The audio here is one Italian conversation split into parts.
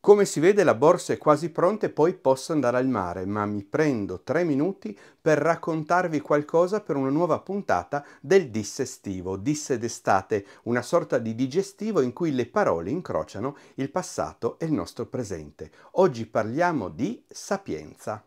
Come si vede la borsa è quasi pronta e poi posso andare al mare, ma mi prendo tre minuti per raccontarvi qualcosa per una nuova puntata del disse estivo, disse d'estate, una sorta di digestivo in cui le parole incrociano il passato e il nostro presente. Oggi parliamo di sapienza.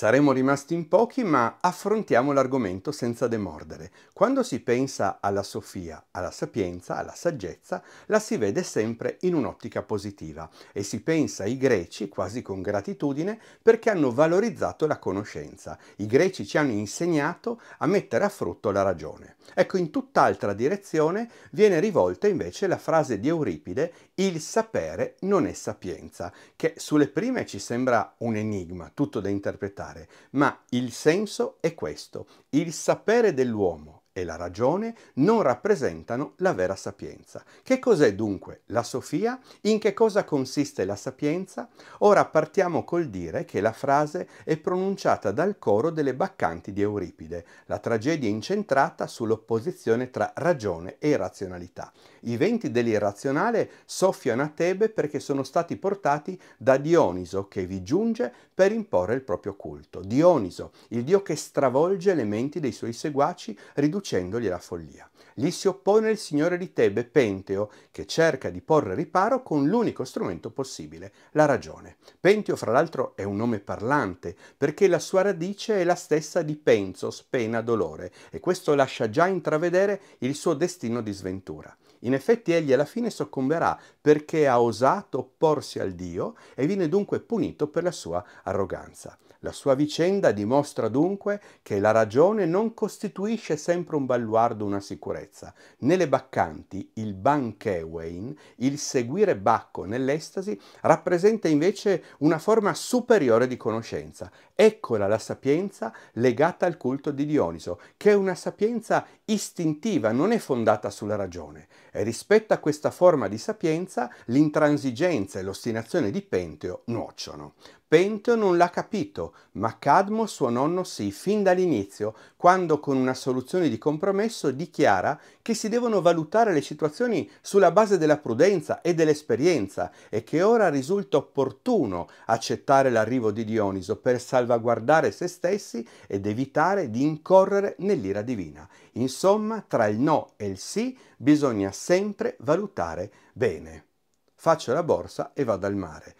Saremo rimasti in pochi, ma affrontiamo l'argomento senza demordere. Quando si pensa alla Sofia, alla sapienza, alla saggezza, la si vede sempre in un'ottica positiva e si pensa ai greci quasi con gratitudine perché hanno valorizzato la conoscenza. I greci ci hanno insegnato a mettere a frutto la ragione. Ecco, in tutt'altra direzione viene rivolta invece la frase di Euripide il sapere non è sapienza, che sulle prime ci sembra un enigma, tutto da interpretare fare, ma il senso è questo, il sapere dell'uomo e la ragione non rappresentano la vera sapienza. Che cos'è dunque la Sofia? In che cosa consiste la sapienza? Ora partiamo col dire che la frase è pronunciata dal coro delle Baccanti di Euripide, la tragedia incentrata sull'opposizione tra ragione e razionalità. I venti dell'irrazionale soffiano a Tebe perché sono stati portati da Dioniso che vi giunge per imporre il proprio culto. Dioniso, il dio che stravolge le menti dei suoi seguaci, riducendo seducendoli la follia. Gli si oppone il signore di Tebe, Penteo, che cerca di porre riparo con l'unico strumento possibile, la ragione. Penteo, fra l'altro, è un nome parlante, perché la sua radice è la stessa di pensos, pena, dolore, e questo lascia già intravedere il suo destino di sventura. In effetti egli alla fine soccomberà perché ha osato opporsi al Dio e viene dunque punito per la sua arroganza. La sua vicenda dimostra dunque che la ragione non costituisce sempre un baluardo, una sicurezza. Nelle baccanti, il bankewein, il seguire Bacco nell'estasi, rappresenta invece una forma superiore di conoscenza. Eccola la sapienza legata al culto di Dioniso, che è una sapienza istintiva, non è fondata sulla ragione. E rispetto a questa forma di sapienza, l'intransigenza e l'ostinazione di Penteo nuociono. Penteo non l'ha capito ma Cadmo suo nonno sì, fin dall'inizio, quando con una soluzione di compromesso dichiara che si devono valutare le situazioni sulla base della prudenza e dell'esperienza e che ora risulta opportuno accettare l'arrivo di Dioniso per salvaguardare se stessi ed evitare di incorrere nell'ira divina. Insomma, tra il no e il sì bisogna sempre valutare bene. Faccio la borsa e vado al mare.